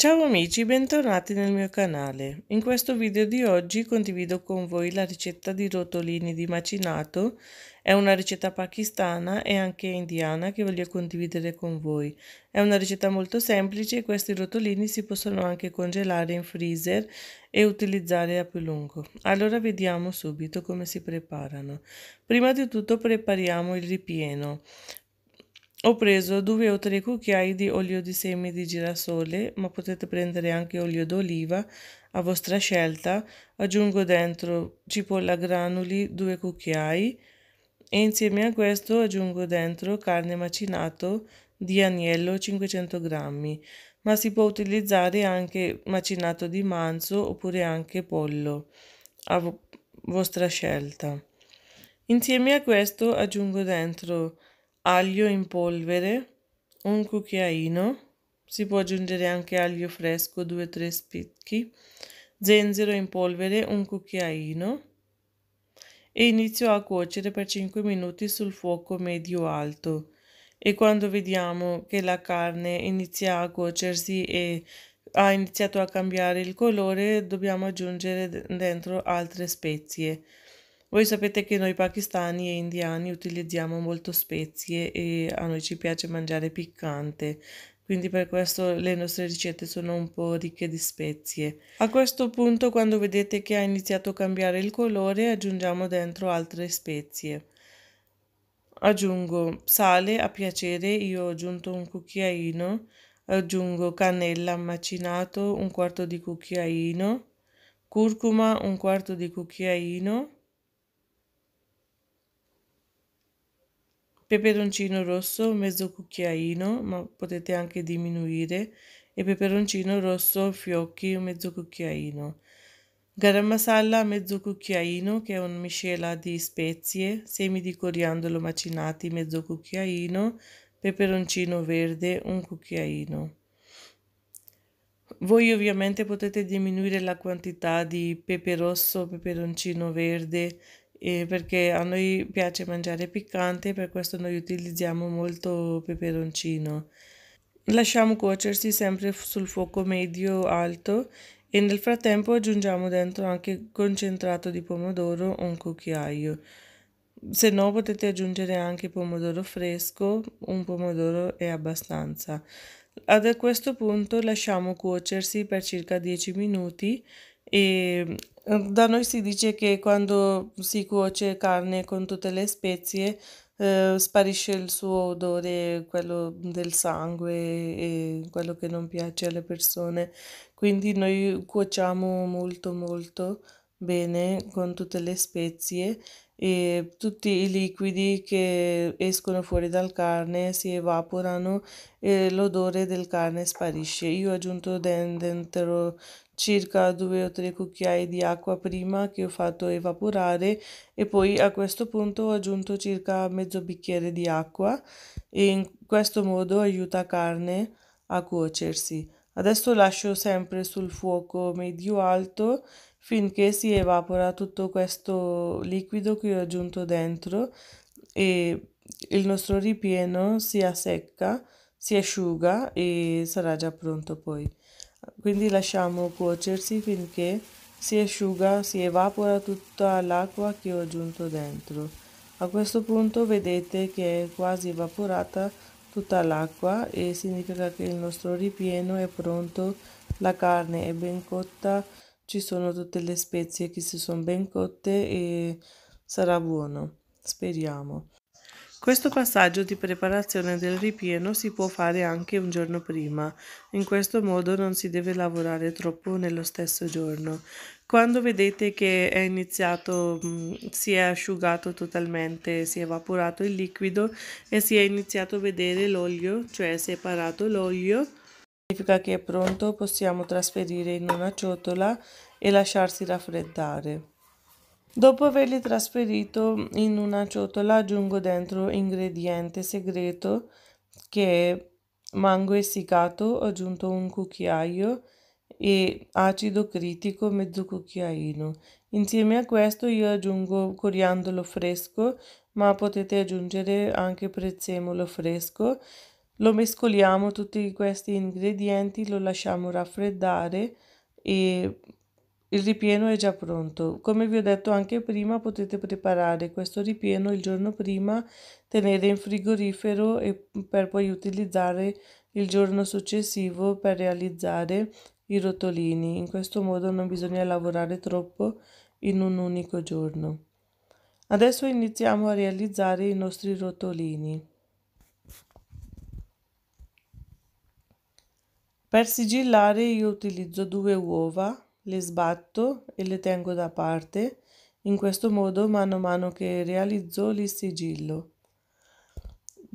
Ciao amici, bentornati nel mio canale. In questo video di oggi condivido con voi la ricetta di rotolini di macinato. È una ricetta pakistana e anche indiana che voglio condividere con voi. È una ricetta molto semplice e questi rotolini si possono anche congelare in freezer e utilizzare a più lungo. Allora vediamo subito come si preparano. Prima di tutto prepariamo il ripieno. Ho preso due o tre cucchiai di olio di semi di girasole, ma potete prendere anche olio d'oliva a vostra scelta. Aggiungo dentro cipolla granuli, due cucchiai e insieme a questo aggiungo dentro carne macinato di agnello 500 grammi, ma si può utilizzare anche macinato di manzo oppure anche pollo a vostra scelta. Insieme a questo aggiungo dentro aglio in polvere, un cucchiaino, si può aggiungere anche aglio fresco 2-3 spicchi, zenzero in polvere un cucchiaino e inizio a cuocere per 5 minuti sul fuoco medio-alto e quando vediamo che la carne inizia a cuocersi e ha iniziato a cambiare il colore dobbiamo aggiungere dentro altre spezie voi sapete che noi pakistani e indiani utilizziamo molto spezie e a noi ci piace mangiare piccante, quindi per questo le nostre ricette sono un po' ricche di spezie. A questo punto quando vedete che ha iniziato a cambiare il colore aggiungiamo dentro altre spezie. Aggiungo sale a piacere, io ho aggiunto un cucchiaino, aggiungo cannella macinato, un quarto di cucchiaino, curcuma, un quarto di cucchiaino, peperoncino rosso mezzo cucchiaino, ma potete anche diminuire, e peperoncino rosso fiocchi mezzo cucchiaino. Garam masala mezzo cucchiaino, che è una miscela di spezie, semi di coriandolo macinati mezzo cucchiaino, peperoncino verde un cucchiaino. Voi ovviamente potete diminuire la quantità di pepe rosso, peperoncino verde e perché a noi piace mangiare piccante, per questo noi utilizziamo molto peperoncino. Lasciamo cuocersi sempre sul fuoco medio-alto e nel frattempo aggiungiamo dentro anche concentrato di pomodoro un cucchiaio. Se no potete aggiungere anche pomodoro fresco, un pomodoro è abbastanza. Ad questo punto lasciamo cuocersi per circa 10 minuti e Ehm, da noi si dice che quando si cuoce carne con tutte le spezie eh, sparisce il suo odore, quello del sangue e quello che non piace alle persone. Quindi noi cuociamo molto molto bene con tutte le spezie e tutti i liquidi che escono fuori dal carne si evaporano e l'odore del carne sparisce. Io ho aggiunto dentro circa due o tre cucchiai di acqua prima che ho fatto evaporare e poi a questo punto ho aggiunto circa mezzo bicchiere di acqua e in questo modo aiuta carne a cuocersi. Adesso lascio sempre sul fuoco medio-alto finché si evapora tutto questo liquido che ho aggiunto dentro e il nostro ripieno si assecca, si asciuga e sarà già pronto poi. Quindi lasciamo cuocersi finché si asciuga, si evapora tutta l'acqua che ho aggiunto dentro. A questo punto vedete che è quasi evaporata tutta l'acqua e significa che il nostro ripieno è pronto, la carne è ben cotta ci sono tutte le spezie che si sono ben cotte e sarà buono, speriamo. Questo passaggio di preparazione del ripieno si può fare anche un giorno prima, in questo modo non si deve lavorare troppo nello stesso giorno. Quando vedete che è iniziato, mm, si è asciugato totalmente, si è evaporato il liquido e si è iniziato a vedere l'olio, cioè separato l'olio, Significa che è pronto, possiamo trasferire in una ciotola e lasciarsi raffreddare. Dopo averli trasferito in una ciotola aggiungo dentro ingrediente segreto che è mango essiccato, ho aggiunto un cucchiaio e acido critico mezzo cucchiaino. Insieme a questo io aggiungo coriandolo fresco, ma potete aggiungere anche prezzemolo fresco lo mescoliamo tutti questi ingredienti, lo lasciamo raffreddare e il ripieno è già pronto. Come vi ho detto anche prima potete preparare questo ripieno il giorno prima, tenere in frigorifero e per poi utilizzare il giorno successivo per realizzare i rotolini. In questo modo non bisogna lavorare troppo in un unico giorno. Adesso iniziamo a realizzare i nostri rotolini. Per sigillare io utilizzo due uova, le sbatto e le tengo da parte, in questo modo mano a mano che realizzo li sigillo.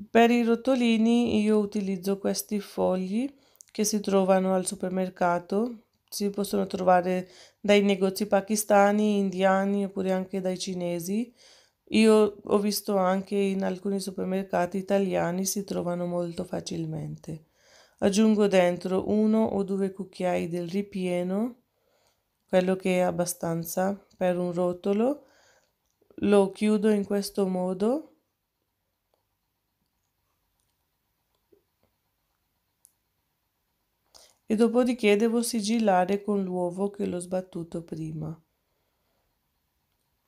Per i rotolini io utilizzo questi fogli che si trovano al supermercato, si possono trovare dai negozi pakistani, indiani oppure anche dai cinesi. Io ho visto anche in alcuni supermercati italiani si trovano molto facilmente aggiungo dentro uno o due cucchiai del ripieno, quello che è abbastanza per un rotolo, lo chiudo in questo modo e dopodiché devo sigillare con l'uovo che l'ho sbattuto prima.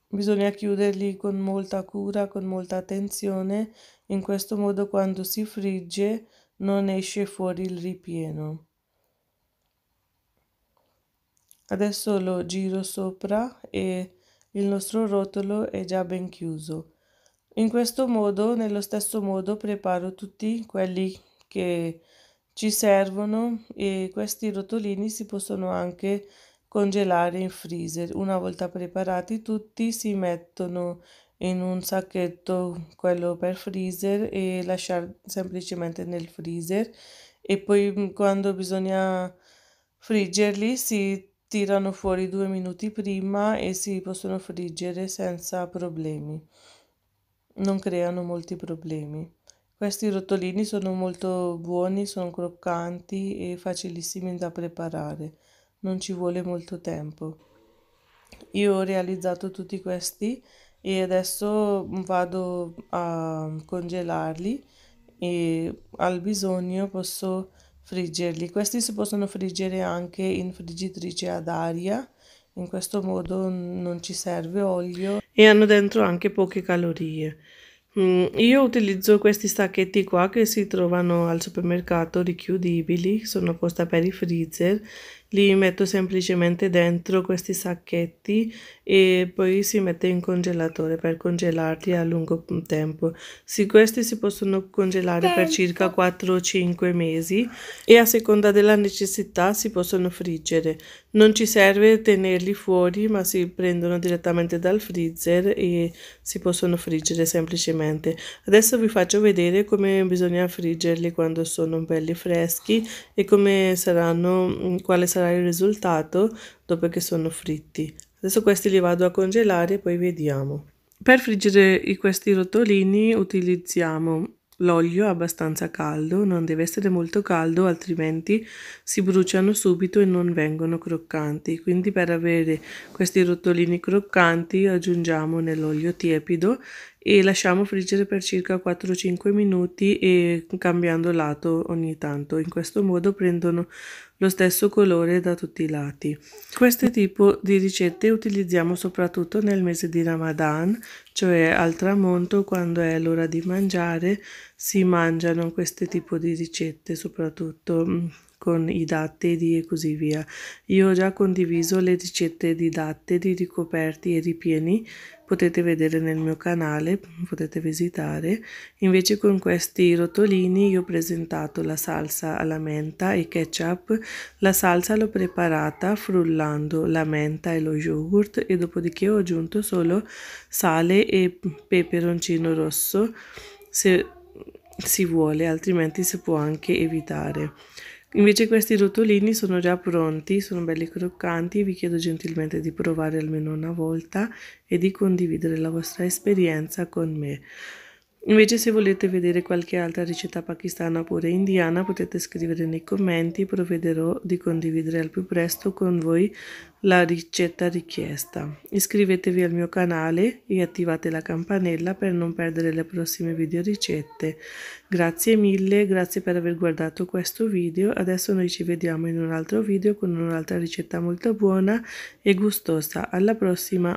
Bisogna chiuderli con molta cura, con molta attenzione, in questo modo quando si frigge non esce fuori il ripieno. Adesso lo giro sopra e il nostro rotolo è già ben chiuso. In questo modo, nello stesso modo, preparo tutti quelli che ci servono e questi rotolini si possono anche congelare in freezer. Una volta preparati tutti si mettono in un sacchetto quello per freezer e lasciare semplicemente nel freezer e poi mm, quando bisogna friggerli si tirano fuori due minuti prima e si possono friggere senza problemi non creano molti problemi questi rotolini sono molto buoni sono croccanti e facilissimi da preparare non ci vuole molto tempo io ho realizzato tutti questi e adesso vado a congelarli e al bisogno posso friggerli. Questi si possono friggere anche in friggitrice ad aria, in questo modo non ci serve olio e hanno dentro anche poche calorie. Mm, io utilizzo questi sacchetti qua che si trovano al supermercato richiudibili, sono apposta per i freezer li metto semplicemente dentro questi sacchetti e poi si mette in congelatore per congelarli a lungo tempo. Sì, questi si possono congelare per circa 4-5 mesi e a seconda della necessità si possono friggere. Non ci serve tenerli fuori ma si prendono direttamente dal freezer e si possono friggere semplicemente. Adesso vi faccio vedere come bisogna friggerli quando sono belli freschi e come saranno, quale sarà il risultato dopo che sono fritti. Adesso questi li vado a congelare e poi vediamo. Per friggere questi rotolini utilizziamo l'olio abbastanza caldo, non deve essere molto caldo altrimenti si bruciano subito e non vengono croccanti. Quindi per avere questi rotolini croccanti aggiungiamo nell'olio tiepido e lasciamo friggere per circa 4-5 minuti e cambiando lato ogni tanto. In questo modo prendono lo stesso colore da tutti i lati. Questo tipo di ricette utilizziamo soprattutto nel mese di Ramadan, cioè al tramonto quando è l'ora di mangiare si mangiano questo tipo di ricette soprattutto mm, con i datteri e così via. Io ho già condiviso le ricette di datteri ricoperti e ripieni potete vedere nel mio canale, potete visitare. Invece con questi rotolini io ho presentato la salsa alla menta e ketchup. La salsa l'ho preparata frullando la menta e lo yogurt e dopodiché ho aggiunto solo sale e peperoncino rosso se si vuole, altrimenti si può anche evitare. Invece questi rotolini sono già pronti, sono belli croccanti, vi chiedo gentilmente di provare almeno una volta e di condividere la vostra esperienza con me. Invece se volete vedere qualche altra ricetta pakistana oppure indiana potete scrivere nei commenti, provvederò di condividere al più presto con voi la ricetta richiesta. Iscrivetevi al mio canale e attivate la campanella per non perdere le prossime video ricette. Grazie mille, grazie per aver guardato questo video, adesso noi ci vediamo in un altro video con un'altra ricetta molto buona e gustosa. Alla prossima!